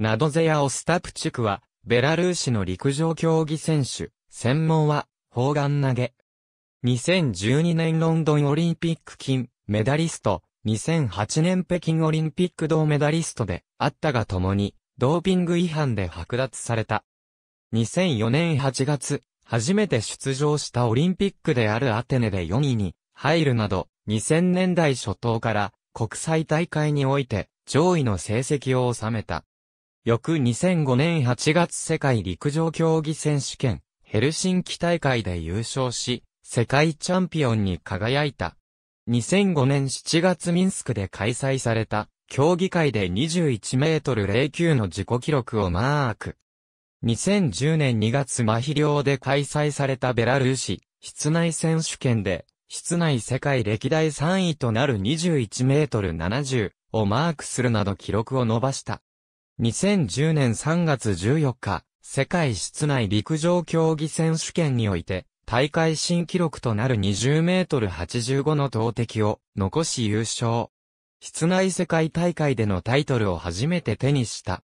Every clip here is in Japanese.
ナドゼヤ・オスタプチュクは、ベラルーシの陸上競技選手、専門は、砲丸投げ。2012年ロンドンオリンピック金、メダリスト、2008年北京オリンピック銅メダリストであったが共に、ドーピング違反で剥奪された。2004年8月、初めて出場したオリンピックであるアテネで4位に入るなど、2000年代初頭から国際大会において上位の成績を収めた。翌2005年8月世界陸上競技選手権、ヘルシンキ大会で優勝し、世界チャンピオンに輝いた。2005年7月ミンスクで開催された、競技会で21メートル09の自己記録をマーク。2010年2月マヒリで開催されたベラルーシ、室内選手権で、室内世界歴代3位となる21メートル70をマークするなど記録を伸ばした。2010年3月14日、世界室内陸上競技選手権において、大会新記録となる20メートル85の投擲を残し優勝。室内世界大会でのタイトルを初めて手にした。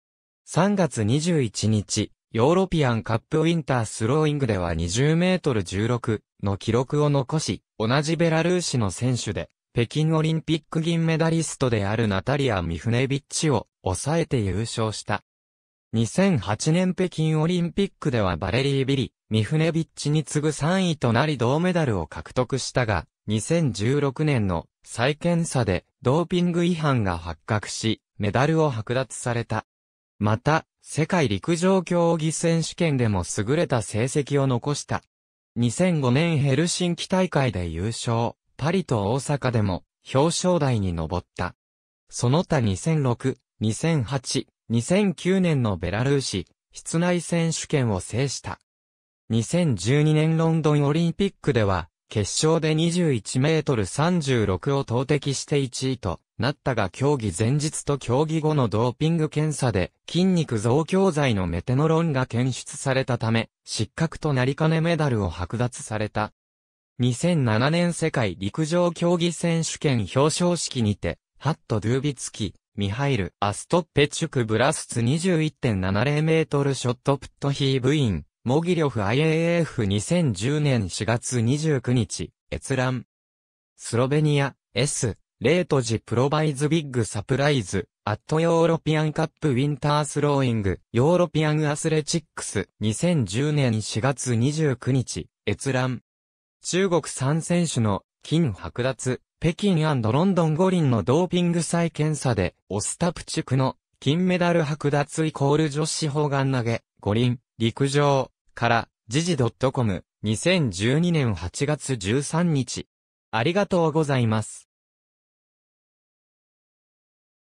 3月21日、ヨーロピアンカップウィンタースローイングでは20メートル16の記録を残し、同じベラルーシの選手で北京オリンピック銀メダリストであるナタリア・ミフネビッチを抑えて優勝した。2008年北京オリンピックではバレリー・ビリ、ミフネビッチに次ぐ3位となり銅メダルを獲得したが、2016年の再検査でドーピング違反が発覚し、メダルを剥奪された。また、世界陸上競技選手権でも優れた成績を残した。2005年ヘルシンキ大会で優勝。パリと大阪でも表彰台に上った。その他2006、2008、2009年のベラルーシ、室内選手権を制した。2012年ロンドンオリンピックでは、決勝で21メートル36を投擲して1位となったが競技前日と競技後のドーピング検査で筋肉増強剤のメテノロンが検出されたため失格となりかねメダルを剥奪された。2007年世界陸上競技選手権表彰式にて、ハット・ドゥービツキ、ミハイル・アストッペチュク・ブラスツ21.70メートルショットプットヒーブイン、モギリョフ IAF2010 年4月29日、閲覧。スロベニア、S、レートジプロバイズビッグサプライズ、アットヨーロピアンカップウィンタースローイング、ヨーロピアンアスレチックス2010年4月29日、閲覧。中国3選手の金剥奪、北京ロンドン五輪のドーピング再検査で、オスタプチュクの金メダル剥奪イコール女子砲丸投げ、五輪、陸上、から、時事 .com、2012年8月13日。ありがとうございます。